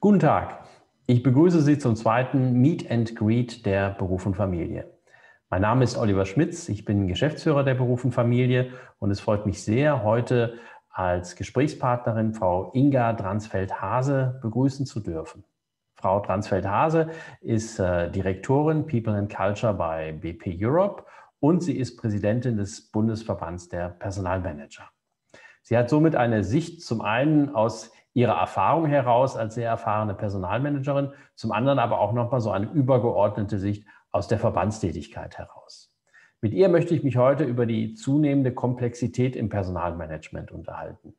Guten Tag. Ich begrüße Sie zum zweiten Meet and Greet der Beruf und Familie. Mein Name ist Oliver Schmitz. Ich bin Geschäftsführer der Beruf und Familie und es freut mich sehr, heute als Gesprächspartnerin Frau Inga Dransfeld-Hase begrüßen zu dürfen. Frau Dransfeld-Hase ist äh, Direktorin People and Culture bei BP Europe und sie ist Präsidentin des Bundesverbands der Personalmanager. Sie hat somit eine Sicht zum einen aus ihrer Erfahrung heraus als sehr erfahrene Personalmanagerin, zum anderen aber auch nochmal so eine übergeordnete Sicht aus der Verbandstätigkeit heraus. Mit ihr möchte ich mich heute über die zunehmende Komplexität im Personalmanagement unterhalten.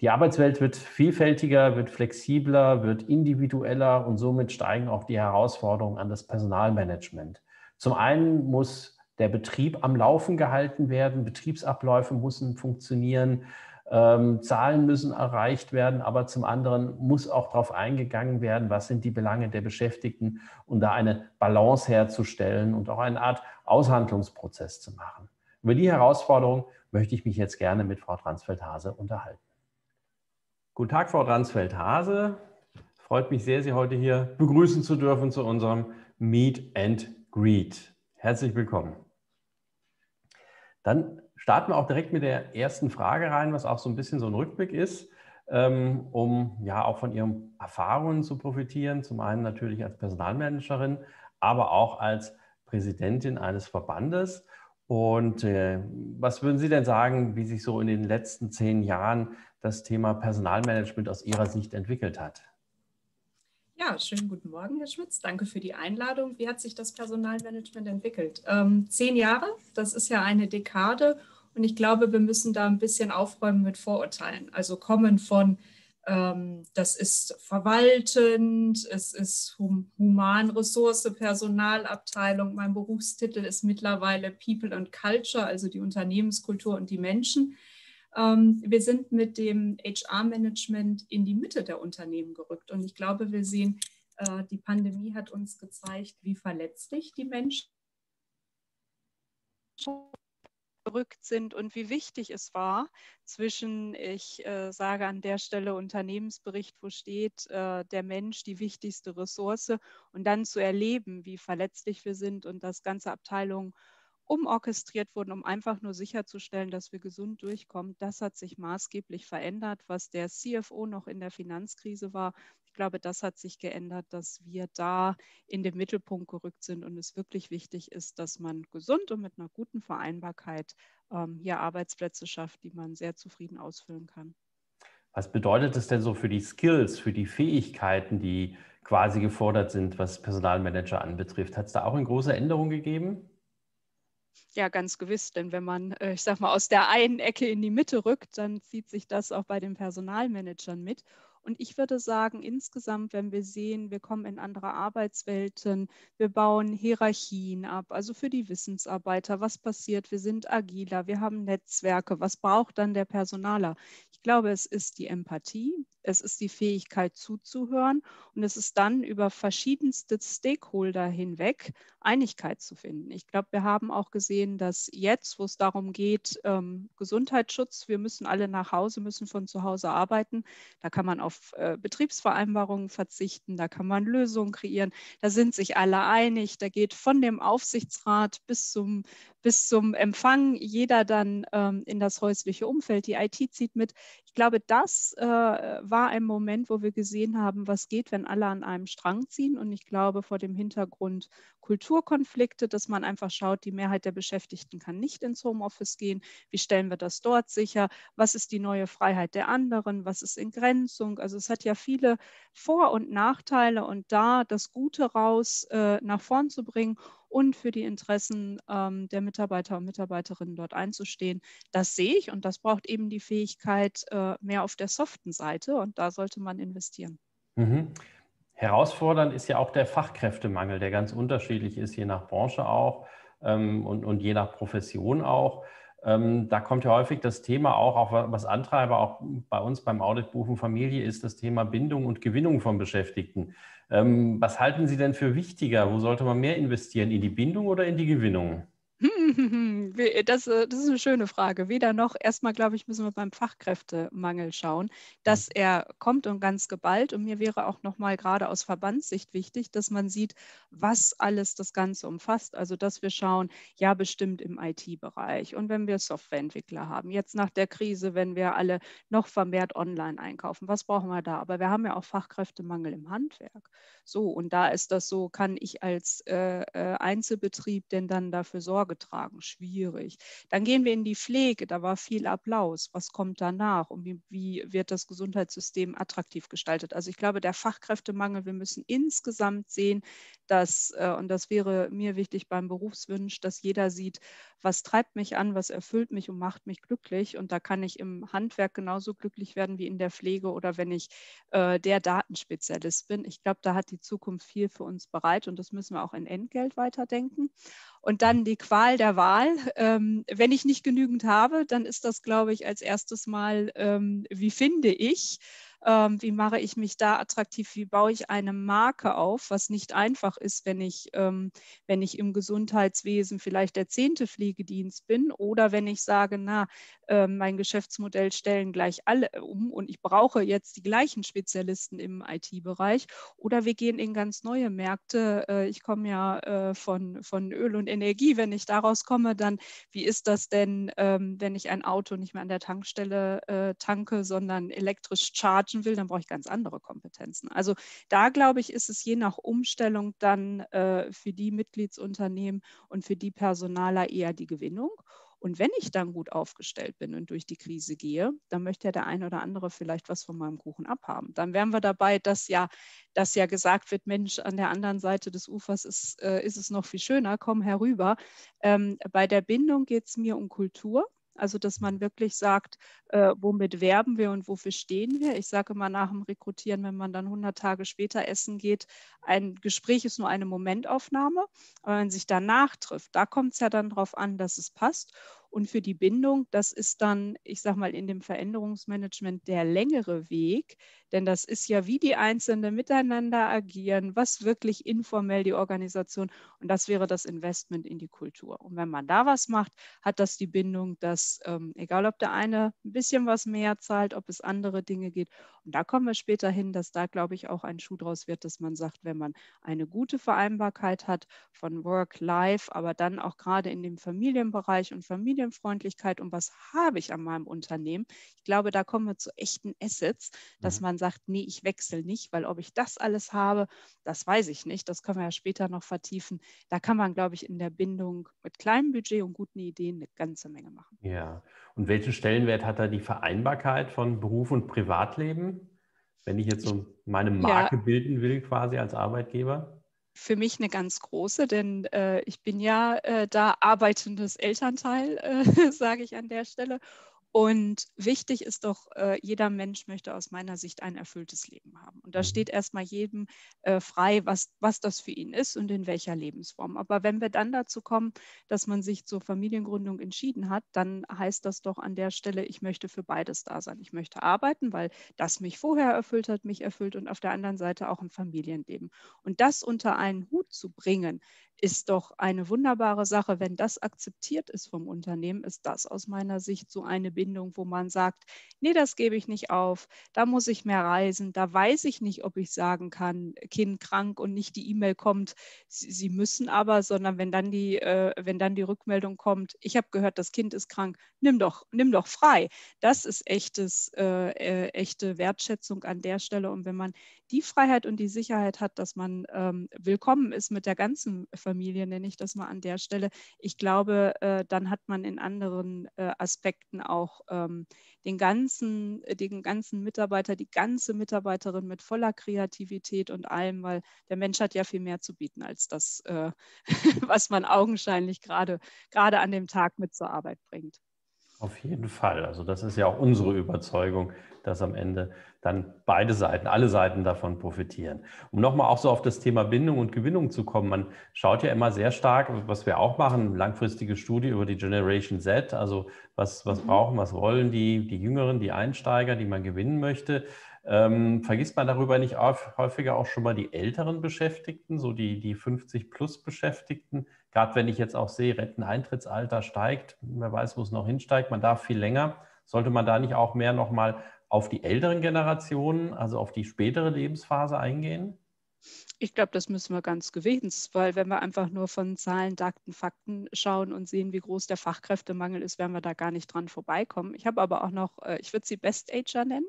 Die Arbeitswelt wird vielfältiger, wird flexibler, wird individueller und somit steigen auch die Herausforderungen an das Personalmanagement. Zum einen muss der Betrieb am Laufen gehalten werden, Betriebsabläufe müssen funktionieren, ähm, Zahlen müssen erreicht werden, aber zum anderen muss auch darauf eingegangen werden, was sind die Belange der Beschäftigten und da eine Balance herzustellen und auch eine Art Aushandlungsprozess zu machen. Über die Herausforderung möchte ich mich jetzt gerne mit Frau Transfeld-Hase unterhalten. Guten Tag, Frau Transfeld-Hase. Freut mich sehr, Sie heute hier begrüßen zu dürfen zu unserem Meet and Greet. Herzlich willkommen. Dann starten wir auch direkt mit der ersten Frage rein, was auch so ein bisschen so ein Rückblick ist, ähm, um ja auch von Ihren Erfahrungen zu profitieren. Zum einen natürlich als Personalmanagerin, aber auch als Präsidentin eines Verbandes. Und äh, was würden Sie denn sagen, wie sich so in den letzten zehn Jahren das Thema Personalmanagement aus Ihrer Sicht entwickelt hat? Ja, schönen guten Morgen, Herr Schmitz. Danke für die Einladung. Wie hat sich das Personalmanagement entwickelt? Ähm, zehn Jahre, das ist ja eine Dekade. Und ich glaube, wir müssen da ein bisschen aufräumen mit Vorurteilen. Also kommen von, ähm, das ist verwaltend, es ist hum Humanressource, Personalabteilung. Mein Berufstitel ist mittlerweile People and Culture, also die Unternehmenskultur und die Menschen. Ähm, wir sind mit dem HR-Management in die Mitte der Unternehmen gerückt. Und ich glaube, wir sehen, äh, die Pandemie hat uns gezeigt, wie verletzlich die Menschen sind gerückt sind und wie wichtig es war zwischen, ich äh, sage an der Stelle Unternehmensbericht, wo steht äh, der Mensch die wichtigste Ressource und dann zu erleben, wie verletzlich wir sind und dass ganze Abteilungen umorchestriert wurden, um einfach nur sicherzustellen, dass wir gesund durchkommen. Das hat sich maßgeblich verändert, was der CFO noch in der Finanzkrise war. Ich glaube, das hat sich geändert, dass wir da in den Mittelpunkt gerückt sind und es wirklich wichtig ist, dass man gesund und mit einer guten Vereinbarkeit ähm, hier Arbeitsplätze schafft, die man sehr zufrieden ausfüllen kann. Was bedeutet es denn so für die Skills, für die Fähigkeiten, die quasi gefordert sind, was Personalmanager anbetrifft? Hat es da auch eine große Änderung gegeben? Ja, ganz gewiss, denn wenn man, äh, ich sag mal, aus der einen Ecke in die Mitte rückt, dann zieht sich das auch bei den Personalmanagern mit. Und ich würde sagen, insgesamt, wenn wir sehen, wir kommen in andere Arbeitswelten, wir bauen Hierarchien ab, also für die Wissensarbeiter, was passiert, wir sind agiler, wir haben Netzwerke, was braucht dann der Personaler? Ich glaube, es ist die Empathie, es ist die Fähigkeit zuzuhören und es ist dann über verschiedenste Stakeholder hinweg Einigkeit zu finden. Ich glaube, wir haben auch gesehen, dass jetzt, wo es darum geht, ähm, Gesundheitsschutz, wir müssen alle nach Hause, müssen von zu Hause arbeiten, da kann man auf äh, Betriebsvereinbarungen verzichten, da kann man Lösungen kreieren, da sind sich alle einig, da geht von dem Aufsichtsrat bis zum, bis zum Empfang jeder dann ähm, in das häusliche Umfeld, die IT zieht mit. Ich glaube, das äh, war ein Moment, wo wir gesehen haben, was geht, wenn alle an einem Strang ziehen. Und ich glaube, vor dem Hintergrund Kulturkonflikte, dass man einfach schaut, die Mehrheit der Beschäftigten kann nicht ins Homeoffice gehen. Wie stellen wir das dort sicher? Was ist die neue Freiheit der anderen? Was ist in Grenzung? Entwicklung. Also es hat ja viele Vor- und Nachteile und da das Gute raus äh, nach vorn zu bringen und für die Interessen ähm, der Mitarbeiter und Mitarbeiterinnen dort einzustehen, das sehe ich und das braucht eben die Fähigkeit äh, mehr auf der soften Seite und da sollte man investieren. Mhm. Herausfordernd ist ja auch der Fachkräftemangel, der ganz unterschiedlich ist, je nach Branche auch ähm, und, und je nach Profession auch. Ähm, da kommt ja häufig das Thema auch, auch was Antreiber auch bei uns beim Audit Buchen Familie ist, das Thema Bindung und Gewinnung von Beschäftigten. Ähm, was halten Sie denn für wichtiger? Wo sollte man mehr investieren? In die Bindung oder in die Gewinnung? Äh, das, äh, das ist eine schöne Frage. Weder noch, erstmal glaube ich, müssen wir beim Fachkräftemangel schauen, dass mhm. er kommt und ganz geballt. Und mir wäre auch nochmal gerade aus Verbandssicht wichtig, dass man sieht, was alles das Ganze umfasst. Also, dass wir schauen, ja, bestimmt im IT-Bereich. Und wenn wir Softwareentwickler haben, jetzt nach der Krise, wenn wir alle noch vermehrt online einkaufen, was brauchen wir da? Aber wir haben ja auch Fachkräftemangel im Handwerk. So, und da ist das so, kann ich als äh, äh Einzelbetrieb denn dann dafür Sorge tragen? Fragen schwierig. Dann gehen wir in die Pflege, da war viel Applaus. Was kommt danach und wie, wie wird das Gesundheitssystem attraktiv gestaltet? Also ich glaube, der Fachkräftemangel, wir müssen insgesamt sehen, dass, äh, und das wäre mir wichtig beim Berufswunsch, dass jeder sieht, was treibt mich an, was erfüllt mich und macht mich glücklich. Und da kann ich im Handwerk genauso glücklich werden wie in der Pflege oder wenn ich äh, der Datenspezialist bin. Ich glaube, da hat die Zukunft viel für uns bereit und das müssen wir auch in Entgelt weiterdenken. Und dann die Qual der der Wahl. Ähm, wenn ich nicht genügend habe, dann ist das, glaube ich, als erstes Mal, ähm, wie finde ich? ähm, wie mache ich mich da attraktiv, wie baue ich eine Marke auf, was nicht einfach ist, wenn ich, ähm, wenn ich im Gesundheitswesen vielleicht der zehnte Pflegedienst bin oder wenn ich sage, na, äh, mein Geschäftsmodell stellen gleich alle äh, um und ich brauche jetzt die gleichen Spezialisten im IT-Bereich oder wir gehen in ganz neue Märkte. Äh, ich komme ja äh, von, von Öl und Energie, wenn ich daraus komme, dann wie ist das denn, ähm, wenn ich ein Auto nicht mehr an der Tankstelle äh, tanke, sondern elektrisch charge? quatschen will, dann brauche ich ganz andere Kompetenzen. Also da glaube ich, ist es je nach Umstellung dann äh, für die Mitgliedsunternehmen und für die Personaler eher die Gewinnung. Und wenn ich dann gut aufgestellt bin und durch die Krise gehe, dann möchte ja der ein oder andere vielleicht was von meinem Kuchen abhaben. Dann wären wir dabei, dass ja, dass ja gesagt wird, Mensch, an der anderen Seite des Ufers ist, äh, ist es noch viel schöner, komm herüber. Ähm, bei der Bindung geht es mir um Kultur also, dass man wirklich sagt, äh, womit werben wir und wofür stehen wir. Ich sage immer nach dem Rekrutieren, wenn man dann 100 Tage später essen geht, ein Gespräch ist nur eine Momentaufnahme. Aber wenn man sich danach trifft, da kommt es ja dann darauf an, dass es passt. Und für die Bindung, das ist dann, ich sage mal, in dem Veränderungsmanagement der längere Weg, denn das ist ja, wie die Einzelnen miteinander agieren, was wirklich informell die Organisation und das wäre das Investment in die Kultur. Und wenn man da was macht, hat das die Bindung, dass ähm, egal ob der eine ein bisschen was mehr zahlt, ob es andere Dinge geht. Und da kommen wir später hin, dass da, glaube ich, auch ein Schuh draus wird, dass man sagt, wenn man eine gute Vereinbarkeit hat von Work, Life, aber dann auch gerade in dem Familienbereich und Familien Familienfreundlichkeit und was habe ich an meinem Unternehmen? Ich glaube, da kommen wir zu echten Assets, dass mhm. man sagt, nee, ich wechsle nicht, weil ob ich das alles habe, das weiß ich nicht. Das können wir ja später noch vertiefen. Da kann man, glaube ich, in der Bindung mit kleinem Budget und guten Ideen eine ganze Menge machen. Ja. Und welchen Stellenwert hat da die Vereinbarkeit von Beruf und Privatleben? Wenn ich jetzt so meine Marke ja. bilden will, quasi als Arbeitgeber? für mich eine ganz große, denn äh, ich bin ja äh, da arbeitendes Elternteil, äh, sage ich an der Stelle. Und wichtig ist doch, äh, jeder Mensch möchte aus meiner Sicht ein erfülltes Leben haben. Und da mhm. steht erstmal jedem äh, frei, was, was das für ihn ist und in welcher Lebensform. Aber wenn wir dann dazu kommen, dass man sich zur Familiengründung entschieden hat, dann heißt das doch an der Stelle, ich möchte für beides da sein. Ich möchte arbeiten, weil das mich vorher erfüllt hat, mich erfüllt und auf der anderen Seite auch ein Familienleben. Und das unter einen Hut zu bringen, ist doch eine wunderbare Sache. Wenn das akzeptiert ist vom Unternehmen, ist das aus meiner Sicht so eine Bindung, wo man sagt, nee, das gebe ich nicht auf, da muss ich mehr reisen, da weiß ich nicht, ob ich sagen kann, Kind krank und nicht die E-Mail kommt, sie, sie, müssen aber, sondern wenn dann die, äh, wenn dann die Rückmeldung kommt, ich habe gehört, das Kind ist krank, nimm doch, nimm doch frei. Das ist echtes, äh, äh, echte Wertschätzung an der Stelle. Und wenn man die Freiheit und die Sicherheit hat, dass man ähm, willkommen ist mit der ganzen Familie, nenne ich das mal an der Stelle, ich glaube, äh, dann hat man in anderen äh, Aspekten auch ähm, den, ganzen, äh, den ganzen Mitarbeiter, die ganze Mitarbeiterin mit voller Kreativität und allem, weil der Mensch hat ja viel mehr zu bieten als das, äh, was man augenscheinlich gerade, gerade an dem Tag mit zur Arbeit bringt. Auf jeden Fall. Also das ist ja auch unsere Überzeugung, dass am Ende dann beide Seiten, alle Seiten davon profitieren. Um nochmal auch so auf das Thema Bindung und Gewinnung zu kommen, man schaut ja immer sehr stark, was wir auch machen, langfristige Studie über die Generation Z, also was, was mhm. brauchen, was wollen die, die Jüngeren, die Einsteiger, die man gewinnen möchte. Ähm, vergisst man darüber nicht häufiger auch schon mal die älteren Beschäftigten, so die, die 50 plus Beschäftigten? Gerade wenn ich jetzt auch sehe, Renteneintrittsalter steigt, wer weiß, wo es noch hinsteigt, man darf viel länger. Sollte man da nicht auch mehr nochmal auf die älteren Generationen, also auf die spätere Lebensphase eingehen? Ich glaube, das müssen wir ganz gewesens, weil wenn wir einfach nur von Zahlen, Daten, Fakten schauen und sehen, wie groß der Fachkräftemangel ist, werden wir da gar nicht dran vorbeikommen. Ich habe aber auch noch, äh, ich würde sie Best-Ager nennen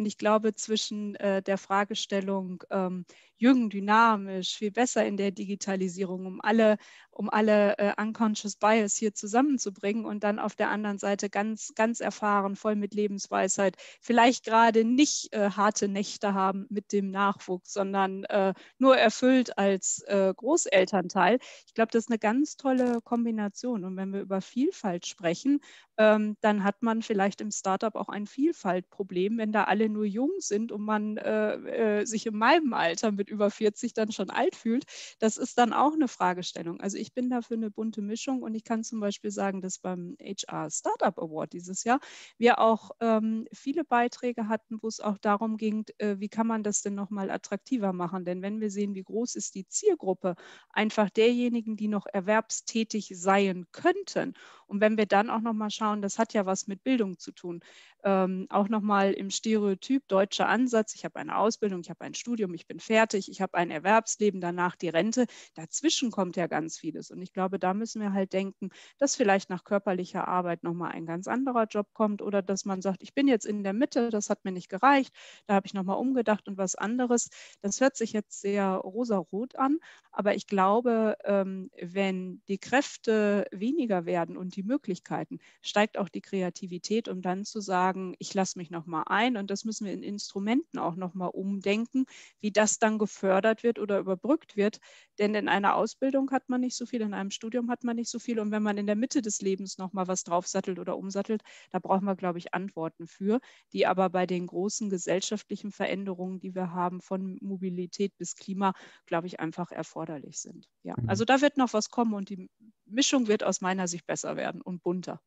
und ich glaube, zwischen äh, der Fragestellung ähm, jung, dynamisch, viel besser in der Digitalisierung, um alle, um alle äh, unconscious bias hier zusammenzubringen und dann auf der anderen Seite ganz, ganz erfahren, voll mit Lebensweisheit, vielleicht gerade nicht äh, harte Nächte haben mit dem Nachwuchs, sondern äh, nur erfüllt als äh, Großelternteil. Ich glaube, das ist eine ganz tolle Kombination. Und wenn wir über Vielfalt sprechen, ähm, dann hat man vielleicht im Startup auch ein Vielfaltproblem, wenn da alle nur jung sind und man äh, äh, sich in meinem Alter mit über 40 dann schon alt fühlt. Das ist dann auch eine Fragestellung. Also ich bin dafür eine bunte Mischung und ich kann zum Beispiel sagen, dass beim HR Startup Award dieses Jahr wir auch ähm, viele Beiträge hatten, wo es auch darum ging, äh, wie kann man das denn nochmal attraktiver machen? Denn wenn wir sehen, wie groß ist die Zielgruppe einfach derjenigen, die noch erwerbstätig sein könnten und wenn wir dann auch nochmal schauen, Thema genau, das hat ja was mit Bildung zu tun. Ähm, auch nochmal im Stereotyp deutscher Ansatz, ich habe eine Ausbildung, ich habe ein Studium, ich bin fertig, ich habe ein Erwerbsleben, danach die Rente. Dazwischen kommt ja ganz vieles und ich glaube, da müssen wir halt denken, dass vielleicht nach körperlicher Arbeit nochmal ein ganz anderer Job kommt oder dass man sagt, ich bin jetzt in der Mitte, das hat mir nicht gereicht, da habe ich nochmal umgedacht und was anderes. Das hört sich jetzt sehr rosarot an, aber ich glaube, ähm, wenn die Kräfte weniger werden und die Möglichkeiten, steigen steigt auch die Kreativität, um dann zu sagen, ich lasse mich nochmal ein. Und das müssen wir in Instrumenten auch nochmal umdenken, wie das dann gefördert wird oder überbrückt wird. Denn in einer Ausbildung hat man nicht so viel, in einem Studium hat man nicht so viel. Und wenn man in der Mitte des Lebens nochmal was draufsattelt oder umsattelt, da brauchen wir, glaube ich, Antworten für, die aber bei den großen gesellschaftlichen Veränderungen, die wir haben, von Mobilität bis Klima, glaube ich, einfach erforderlich sind. Ja, mhm. also da wird noch was kommen und die Mischung wird aus meiner Sicht besser werden und bunter.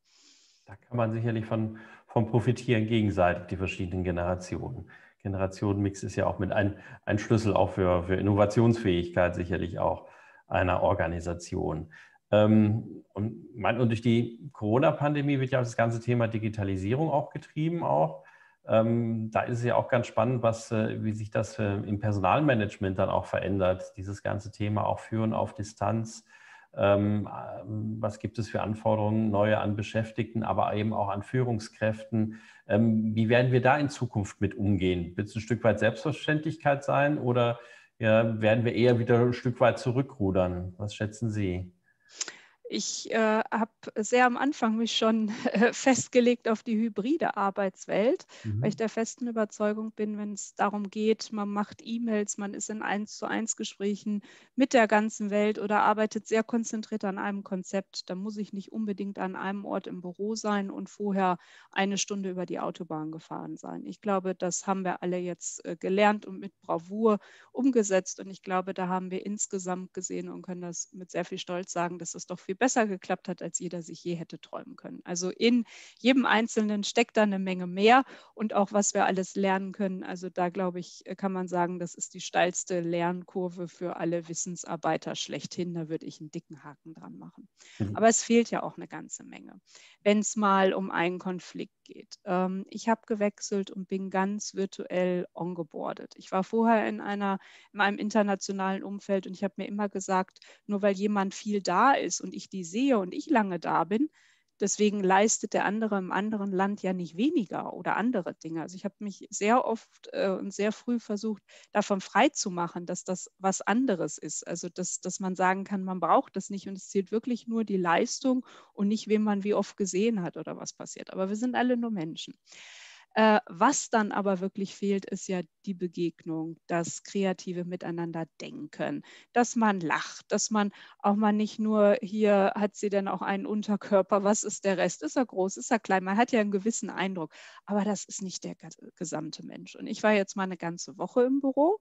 Da kann man sicherlich von, von profitieren, gegenseitig die verschiedenen Generationen. Generationenmix ist ja auch mit ein, ein Schlüssel auch für, für Innovationsfähigkeit sicherlich auch einer Organisation. Ähm, und, mein, und durch die Corona-Pandemie wird ja das ganze Thema Digitalisierung auch getrieben auch. Ähm, da ist es ja auch ganz spannend, was, äh, wie sich das äh, im Personalmanagement dann auch verändert. Dieses ganze Thema auch Führen auf Distanz, ähm, ähm, was gibt es für Anforderungen neue an Beschäftigten, aber eben auch an Führungskräften. Ähm, wie werden wir da in Zukunft mit umgehen? Wird es ein Stück weit Selbstverständlichkeit sein oder werden wir eher wieder ein Stück weit zurückrudern? Was schätzen Sie? ich äh, habe sehr am Anfang mich schon äh, festgelegt auf die hybride Arbeitswelt, mhm. weil ich mhm. der festen Überzeugung bin, wenn es darum geht, man macht E-Mails, man ist in eins zu eins Gesprächen mit der ganzen Welt oder arbeitet sehr konzentriert an einem Konzept, dann muss ich nicht unbedingt an einem Ort im Büro sein und vorher eine Stunde über die Autobahn gefahren sein. Ich glaube, das haben wir alle jetzt äh, gelernt und mit Bravour umgesetzt und ich glaube, da haben wir insgesamt gesehen und können das mit sehr viel Stolz sagen, dass es das doch viel besser besser geklappt hat, als jeder sich je hätte träumen können. Also in jedem Einzelnen steckt da eine Menge mehr und auch was wir alles lernen können. Also da glaube ich, kann man sagen, das ist die steilste Lernkurve für alle Wissensarbeiter schlechthin. Da würde ich einen dicken Haken dran machen. Mhm. Aber es fehlt ja auch eine ganze Menge, wenn es mal um einen Konflikt geht. Ähm, ich habe gewechselt und bin ganz virtuell ongeboardet. Ich war vorher in, einer, in einem internationalen Umfeld und ich habe mir immer gesagt, nur weil jemand viel da ist und ich die sehe und ich lange da bin, deswegen leistet der andere im anderen Land ja nicht weniger oder andere Dinge. Also ich habe mich sehr oft äh, und sehr früh versucht, davon freizumachen, dass das was anderes ist. Also dass, dass man sagen kann, man braucht das nicht und es zählt wirklich nur die Leistung und nicht, wen man wie oft gesehen hat oder was passiert. Aber wir sind alle nur Menschen. Äh, was dann aber wirklich fehlt, ist ja die Begegnung, das kreative Miteinander denken, dass man lacht, dass man auch mal nicht nur hier hat sie denn auch einen Unterkörper, was ist der Rest, ist er groß, ist er klein, man hat ja einen gewissen Eindruck, aber das ist nicht der gesamte Mensch. Und ich war jetzt mal eine ganze Woche im Büro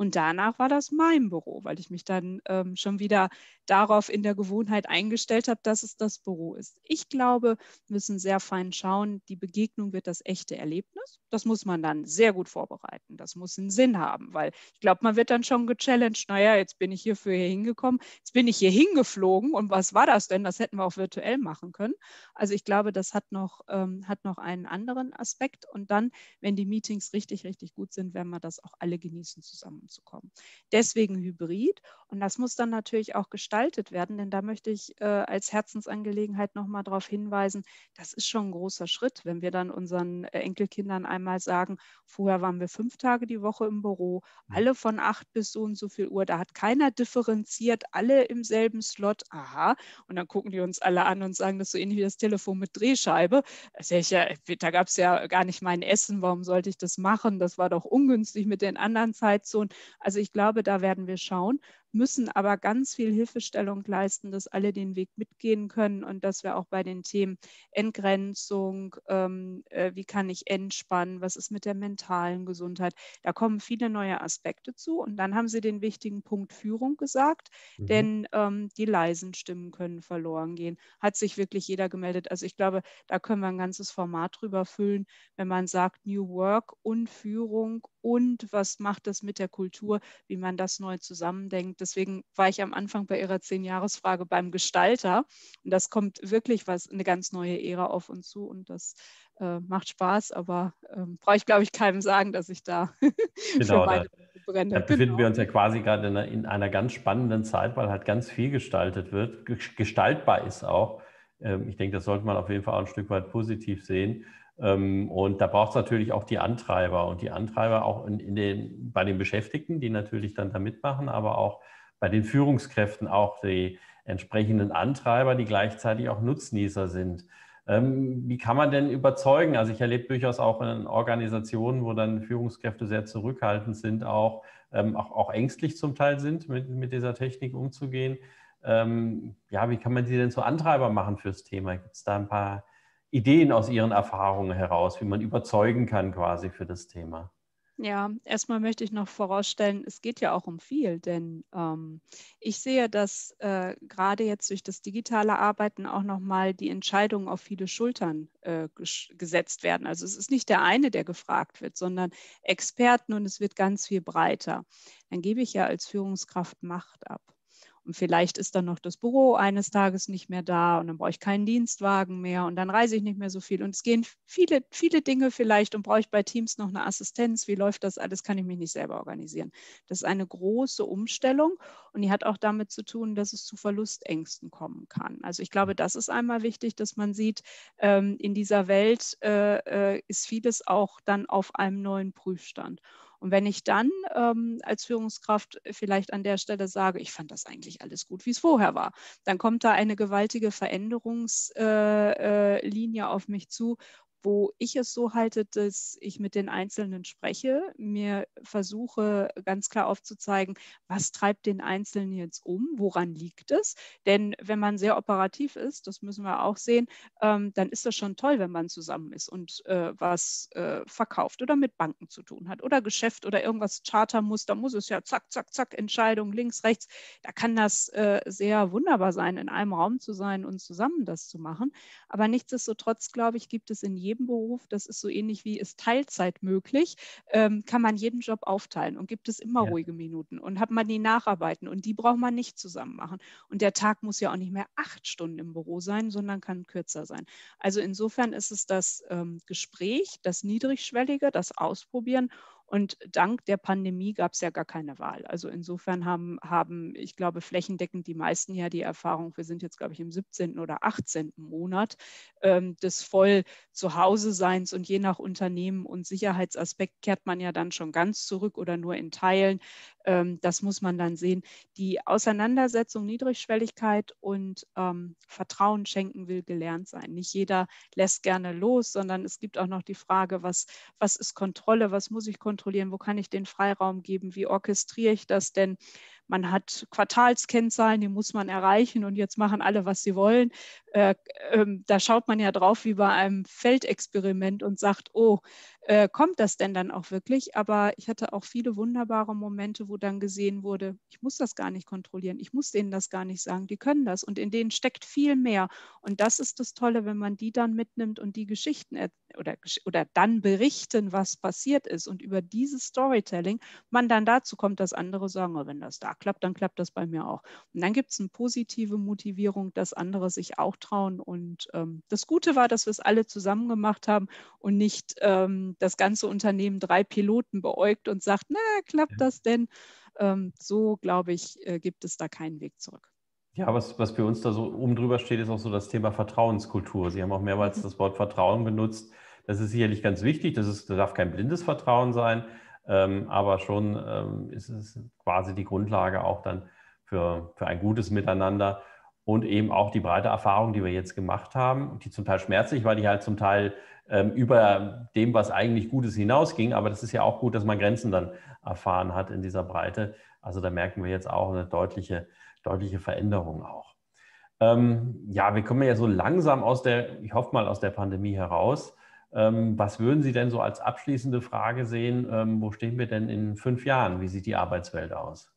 und danach war das mein Büro, weil ich mich dann ähm, schon wieder darauf in der Gewohnheit eingestellt habe, dass es das Büro ist. Ich glaube, wir müssen sehr fein schauen, die Begegnung wird das echte Erlebnis. Das muss man dann sehr gut vorbereiten. Das muss einen Sinn haben, weil ich glaube, man wird dann schon gechallenged, naja, jetzt bin ich hierfür hier hingekommen, jetzt bin ich hier hingeflogen und was war das denn? Das hätten wir auch virtuell machen können. Also ich glaube, das hat noch, ähm, hat noch einen anderen Aspekt. Und dann, wenn die Meetings richtig, richtig gut sind, werden wir das auch alle genießen zusammen zu kommen. Deswegen Hybrid. Und das muss dann natürlich auch gestaltet werden, denn da möchte ich äh, als Herzensangelegenheit nochmal darauf hinweisen, das ist schon ein großer Schritt, wenn wir dann unseren äh, Enkelkindern einmal sagen, vorher waren wir fünf Tage die Woche im Büro, alle von acht bis so und so viel Uhr, da hat keiner differenziert, alle im selben Slot, aha. Und dann gucken die uns alle an und sagen das ist so ähnlich wie das Telefon mit Drehscheibe. Ja, da gab es ja gar nicht mein Essen, warum sollte ich das machen? Das war doch ungünstig mit den anderen Zeitzonen. Also ich glaube, da werden wir schauen müssen aber ganz viel Hilfestellung leisten, dass alle den Weg mitgehen können und dass wir auch bei den Themen Entgrenzung, ähm, äh, wie kann ich entspannen, was ist mit der mentalen Gesundheit, da kommen viele neue Aspekte zu. Und dann haben Sie den wichtigen Punkt Führung gesagt, mhm. denn ähm, die leisen Stimmen können verloren gehen. Hat sich wirklich jeder gemeldet. Also ich glaube, da können wir ein ganzes Format drüber füllen, wenn man sagt New Work und Führung und was macht das mit der Kultur, wie man das neu zusammendenkt Deswegen war ich am Anfang bei Ihrer Zehn-Jahres-Frage beim Gestalter. Und das kommt wirklich was, eine ganz neue Ära auf uns zu. Und das äh, macht Spaß, aber ähm, brauche ich, glaube ich, keinem sagen, dass ich da genau, für meine da, Da befinden genau. wir uns ja quasi gerade in in einer ganz spannenden Zeit, weil halt ganz viel gestaltet wird, gestaltbar ist auch. Ähm, ich denke, das sollte man auf jeden Fall auch ein Stück weit positiv sehen. Ähm, und da braucht es natürlich auch die Antreiber und die Antreiber auch in, in den, bei den Beschäftigten, die natürlich dann da mitmachen, aber auch bei den Führungskräften auch die entsprechenden Antreiber, die gleichzeitig auch Nutznießer sind. Ähm, wie kann man denn überzeugen? Also ich erlebe durchaus auch in Organisationen, wo dann Führungskräfte sehr zurückhaltend sind, auch, ähm, auch, auch ängstlich zum Teil sind, mit, mit dieser Technik umzugehen. Ja, wie kann man die denn zu Antreiber machen fürs Thema? Gibt es da ein paar Ideen aus Ihren Erfahrungen heraus, wie man überzeugen kann quasi für das Thema? Ja, erstmal möchte ich noch vorausstellen, es geht ja auch um viel, denn ähm, ich sehe, dass äh, gerade jetzt durch das digitale Arbeiten auch nochmal die Entscheidungen auf viele Schultern äh, gesetzt werden. Also es ist nicht der eine, der gefragt wird, sondern Experten und es wird ganz viel breiter. Dann gebe ich ja als Führungskraft Macht ab. Und vielleicht ist dann noch das Büro eines Tages nicht mehr da und dann brauche ich keinen Dienstwagen mehr und dann reise ich nicht mehr so viel. Und es gehen viele, viele Dinge vielleicht und brauche ich bei Teams noch eine Assistenz. Wie läuft das alles? Kann ich mich nicht selber organisieren. Das ist eine große Umstellung und die hat auch damit zu tun, dass es zu Verlustängsten kommen kann. Also ich glaube, das ist einmal wichtig, dass man sieht, ähm, in dieser Welt äh, äh, ist vieles auch dann auf einem neuen Prüfstand. Und wenn ich dann ähm, als Führungskraft vielleicht an der Stelle sage, ich fand das eigentlich alles gut, wie es vorher war, dann kommt da eine gewaltige Veränderungslinie äh, äh, auf mich zu wo ich es so halte, dass ich mit den Einzelnen spreche, mir versuche ganz klar aufzuzeigen, was treibt den Einzelnen jetzt um, woran liegt es? Denn wenn man sehr operativ ist, das müssen wir auch sehen, ähm, dann ist das schon toll, wenn man zusammen ist und äh, was äh, verkauft oder mit Banken zu tun hat oder Geschäft oder irgendwas chartern muss, da muss es ja zack, zack, zack, Entscheidung links, rechts. Da kann das äh, sehr wunderbar sein, in einem Raum zu sein und zusammen das zu machen. Aber nichtsdestotrotz, glaube ich, gibt es in jedem jedem Beruf, das ist so ähnlich wie ist Teilzeit möglich, ähm, kann man jeden Job aufteilen und gibt es immer ja. ruhige Minuten und hat man die Nacharbeiten und die braucht man nicht zusammen machen. Und der Tag muss ja auch nicht mehr acht Stunden im Büro sein, sondern kann kürzer sein. Also insofern ist es das ähm, Gespräch, das Niedrigschwellige, das Ausprobieren und dank der Pandemie gab es ja gar keine Wahl. Also insofern haben, haben, ich glaube, flächendeckend die meisten ja die Erfahrung, wir sind jetzt, glaube ich, im 17. oder 18. Monat ähm, des voll Zuhause-Seins und je nach Unternehmen und Sicherheitsaspekt kehrt man ja dann schon ganz zurück oder nur in Teilen. Ähm, das muss man dann sehen. Die Auseinandersetzung, Niedrigschwelligkeit und ähm, Vertrauen schenken will gelernt sein. Nicht jeder lässt gerne los, sondern es gibt auch noch die Frage, was, was ist Kontrolle, was muss ich kontrollieren? kontrollieren? Wo kann ich den Freiraum geben? Wie orchestriere ich das denn? man hat Quartalskennzahlen, die muss man erreichen und jetzt machen alle, was sie wollen. Äh, äh, da schaut man ja drauf wie bei einem Feldexperiment und sagt, oh, äh, kommt das denn dann auch wirklich? Aber ich hatte auch viele wunderbare Momente, wo dann gesehen wurde, ich muss das gar nicht kontrollieren, ich muss denen das gar nicht sagen, die können das und in denen steckt viel mehr. Und das ist das Tolle, wenn man die dann mitnimmt und die Geschichten oder, oder dann berichten, was passiert ist und über dieses Storytelling man dann dazu kommt, dass andere sagen, oh, wenn das da klappt, dann klappt das bei mir auch. Und dann gibt es eine positive Motivierung, dass andere sich auch trauen. Und ähm, das Gute war, dass wir es alle zusammen gemacht haben und nicht ähm, das ganze Unternehmen drei Piloten beäugt und sagt, na, klappt das denn? Ähm, so, glaube ich, äh, gibt es da keinen Weg zurück. Ja, was, was für uns da so oben drüber steht, ist auch so das Thema Vertrauenskultur. Sie haben auch mehrmals mhm. das Wort Vertrauen benutzt. Das ist sicherlich ganz wichtig. Das, ist, das darf kein blindes Vertrauen sein. Ähm, aber schon ähm, ist es quasi die Grundlage auch dann für, für ein gutes Miteinander und eben auch die breite Erfahrung, die wir jetzt gemacht haben, die zum Teil schmerzlich war, die halt zum Teil ähm, über dem, was eigentlich Gutes hinausging. Aber das ist ja auch gut, dass man Grenzen dann erfahren hat in dieser Breite. Also da merken wir jetzt auch eine deutliche, deutliche Veränderung auch. Ähm, ja, wir kommen ja so langsam aus der, ich hoffe mal, aus der Pandemie heraus. Ähm, was würden Sie denn so als abschließende Frage sehen? Ähm, wo stehen wir denn in fünf Jahren? Wie sieht die Arbeitswelt aus?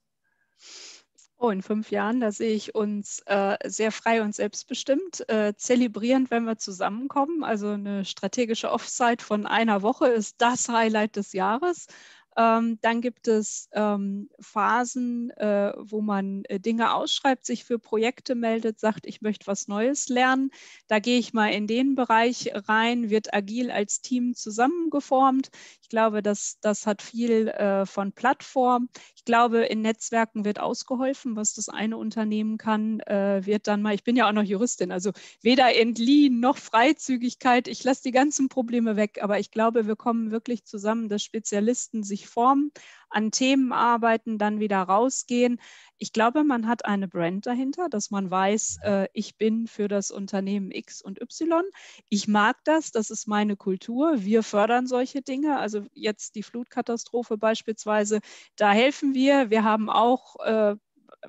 Oh, in fünf Jahren, da sehe ich uns äh, sehr frei und selbstbestimmt, äh, zelebrierend, wenn wir zusammenkommen. Also eine strategische Offsite von einer Woche ist das Highlight des Jahres. Ähm, dann gibt es ähm, Phasen, äh, wo man äh, Dinge ausschreibt, sich für Projekte meldet, sagt, ich möchte was Neues lernen. Da gehe ich mal in den Bereich rein, wird agil als Team zusammengeformt. Ich glaube, das, das hat viel äh, von Plattform. Ich glaube, in Netzwerken wird ausgeholfen, was das eine Unternehmen kann, äh, wird dann mal, ich bin ja auch noch Juristin, also weder entliehen noch Freizügigkeit. Ich lasse die ganzen Probleme weg, aber ich glaube, wir kommen wirklich zusammen, dass Spezialisten sich sich formen, an Themen arbeiten, dann wieder rausgehen. Ich glaube, man hat eine Brand dahinter, dass man weiß, mhm. äh, ich bin für das Unternehmen X und Y. Ich mag das, das ist meine Kultur. Wir fördern solche Dinge. Also jetzt die Flutkatastrophe beispielsweise, da helfen wir. Wir haben auch äh,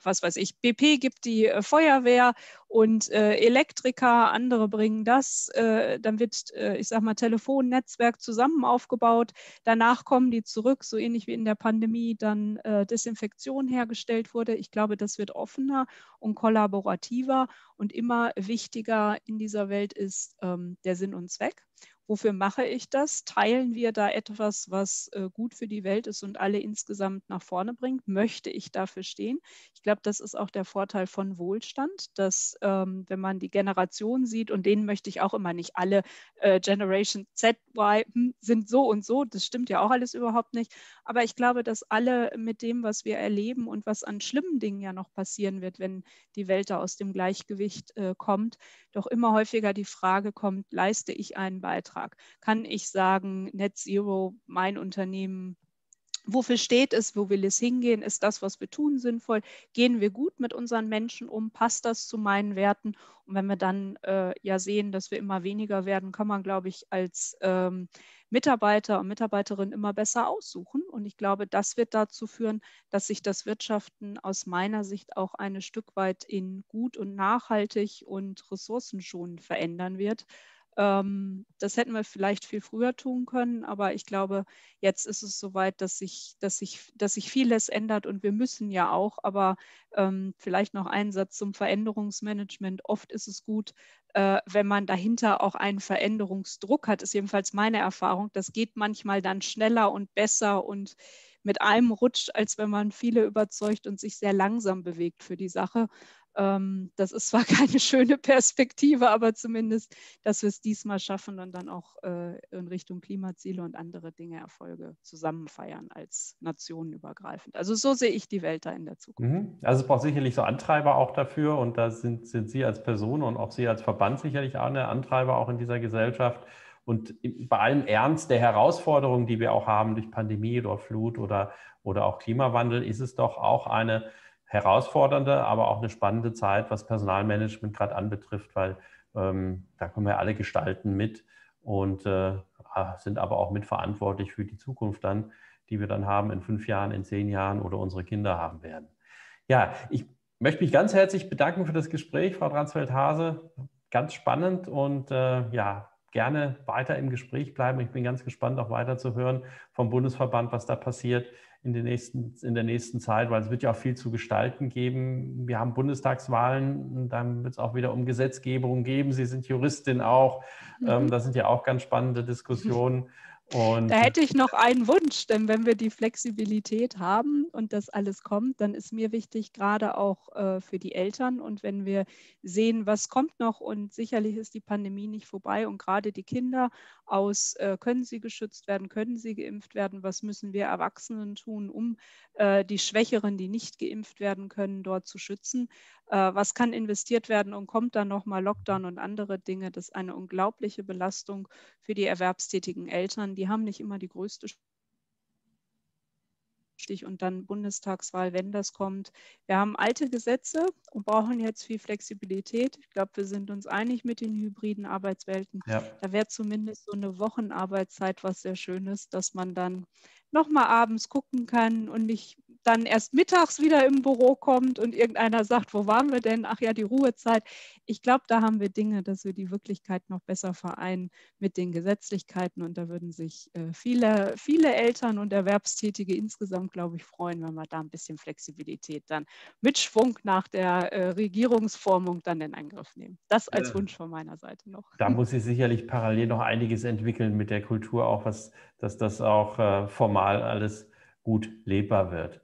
was weiß ich, BP gibt die äh, Feuerwehr und äh, Elektriker, andere bringen das. Äh, dann wird, äh, ich sag mal, Telefonnetzwerk zusammen aufgebaut. Danach kommen die zurück, so ähnlich wie in der Pandemie dann äh, Desinfektion hergestellt wurde. Ich glaube, das wird offener und kollaborativer und immer wichtiger in dieser Welt ist ähm, der Sinn und Zweck. Wofür mache ich das? Teilen wir da etwas, was äh, gut für die Welt ist und alle insgesamt nach vorne bringt? Möchte ich dafür stehen? Ich glaube, das ist auch der Vorteil von Wohlstand, dass ähm, wenn man die Generation sieht, und denen möchte ich auch immer nicht alle äh, Generation Z, Y hm, sind so und so, das stimmt ja auch alles überhaupt nicht. Aber ich glaube, dass alle mit dem, was wir erleben und was an schlimmen Dingen ja noch passieren wird, wenn die Welt da aus dem Gleichgewicht äh, kommt, doch immer häufiger die Frage kommt, leiste ich einen Beitrag? Beitrag? Kann ich sagen, Net Zero, mein Unternehmen, wofür steht es, wo will es hingehen? Ist das, was wir tun, sinnvoll? Gehen wir gut mit unseren Menschen um? Passt das zu meinen Werten? Und wenn wir dann äh, ja sehen, dass wir immer weniger werden, kann man, glaube ich, als ähm, Mitarbeiter und Mitarbeiterin immer besser aussuchen. Und ich glaube, das wird dazu führen, dass sich das Wirtschaften aus meiner Sicht auch ein Stück weit in gut und nachhaltig und ressourcenschonend verändern wird ähm, das hätten wir vielleicht viel früher tun können, aber ich glaube, jetzt ist es soweit, dass sich, dass sich, dass sich vieles ändert und wir müssen ja auch, aber ähm, vielleicht noch ein Satz zum Veränderungsmanagement. Oft ist es gut, äh, wenn man dahinter auch einen Veränderungsdruck hat, ist jedenfalls meine Erfahrung. Das geht manchmal dann schneller und besser und mit einem Rutsch, als wenn man viele überzeugt und sich sehr langsam bewegt für die Sache. Ähm, das ist zwar keine schöne Perspektive, aber zumindest, dass wir es diesmal schaffen und dann auch äh, in Richtung Klimaziele und andere Dinge Erfolge zusammen feiern als nationenübergreifend. Also so sehe ich die Welt da in der Zukunft. Mhm. Also es braucht sicherlich so Antreiber auch dafür und da sind, sind Sie als Person und auch Sie als Verband sicherlich auch eine Antreiber auch in dieser Gesellschaft. Und bei allem Ernst der Herausforderungen, die wir auch haben durch Pandemie oder Flut oder, oder auch Klimawandel, ist es doch auch eine herausfordernde, aber auch eine spannende Zeit, was Personalmanagement gerade anbetrifft, weil ähm, da kommen ja alle Gestalten mit und äh, sind aber auch mitverantwortlich für die Zukunft dann, die wir dann haben in fünf Jahren, in zehn Jahren oder unsere Kinder haben werden. Ja, ich möchte mich ganz herzlich bedanken für das Gespräch, Frau Transfeld-Hase. Ganz spannend und äh, ja, gerne weiter im Gespräch bleiben. Ich bin ganz gespannt, auch weiter zu hören vom Bundesverband, was da passiert in, den nächsten, in der nächsten Zeit, weil es wird ja auch viel zu gestalten geben. Wir haben Bundestagswahlen, dann wird es auch wieder um Gesetzgebung geben. Sie sind Juristin auch. Mhm. Ähm, das sind ja auch ganz spannende Diskussionen. Und da hätte ich noch einen Wunsch, denn wenn wir die Flexibilität haben und das alles kommt, dann ist mir wichtig, gerade auch äh, für die Eltern und wenn wir sehen, was kommt noch und sicherlich ist die Pandemie nicht vorbei und gerade die Kinder aus, äh, können sie geschützt werden, können sie geimpft werden, was müssen wir Erwachsenen tun, um äh, die Schwächeren, die nicht geimpft werden können, dort zu schützen, äh, was kann investiert werden und kommt dann nochmal Lockdown und andere Dinge, das ist eine unglaubliche Belastung für die erwerbstätigen Eltern, die die haben nicht immer die größte Stich und dann Bundestagswahl, wenn das kommt. Wir haben alte Gesetze und brauchen jetzt viel Flexibilität. Ich glaube, wir sind uns einig mit den hybriden Arbeitswelten. Ja. Da wäre zumindest so eine Wochenarbeitszeit was sehr Schönes, dass man dann nochmal abends gucken kann und nicht dann erst mittags wieder im Büro kommt und irgendeiner sagt, wo waren wir denn? Ach ja, die Ruhezeit. Ich glaube, da haben wir Dinge, dass wir die Wirklichkeit noch besser vereinen mit den Gesetzlichkeiten. Und da würden sich äh, viele, viele Eltern und Erwerbstätige insgesamt, glaube ich, freuen, wenn wir da ein bisschen Flexibilität dann mit Schwung nach der äh, Regierungsformung dann in Angriff nehmen. Das als Wunsch von meiner Seite noch. Da muss sich sicherlich parallel noch einiges entwickeln mit der Kultur, auch was, dass das auch äh, formal alles gut lebbar wird.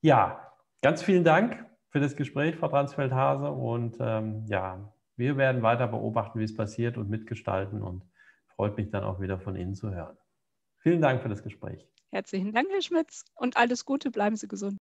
Ja, ganz vielen Dank für das Gespräch, Frau Transfeld-Hase. Und ähm, ja, wir werden weiter beobachten, wie es passiert und mitgestalten und freut mich dann auch wieder von Ihnen zu hören. Vielen Dank für das Gespräch. Herzlichen Dank, Herr Schmitz, und alles Gute, bleiben Sie gesund.